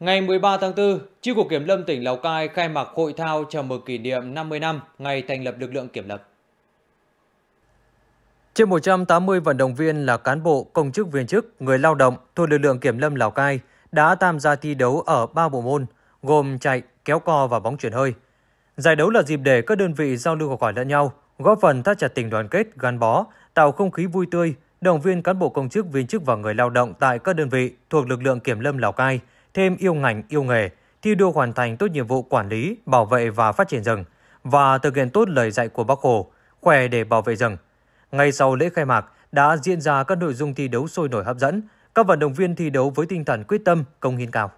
Ngày 13 tháng 4, Chi cục Kiểm lâm tỉnh Lào Cai khai mạc hội thao chào mừng kỷ niệm 50 năm ngày thành lập lực lượng kiểm lâm. Trên 180 vận động viên là cán bộ, công chức viên chức, người lao động thuộc lực lượng kiểm lâm Lào Cai đã tham gia thi đấu ở 3 bộ môn gồm chạy, kéo co và bóng chuyển hơi. Giải đấu là dịp để các đơn vị giao lưu học hỏi lẫn nhau, góp phần thắt chặt tình đoàn kết, gắn bó, tạo không khí vui tươi, động viên cán bộ công chức viên chức và người lao động tại các đơn vị thuộc lực lượng kiểm lâm Lào Cai – thêm yêu ngành, yêu nghề, thi đua hoàn thành tốt nhiệm vụ quản lý, bảo vệ và phát triển rừng và thực hiện tốt lời dạy của Bác Hồ, khỏe để bảo vệ rừng. Ngay sau lễ khai mạc đã diễn ra các nội dung thi đấu sôi nổi hấp dẫn, các vận động viên thi đấu với tinh thần quyết tâm, công hiến cao.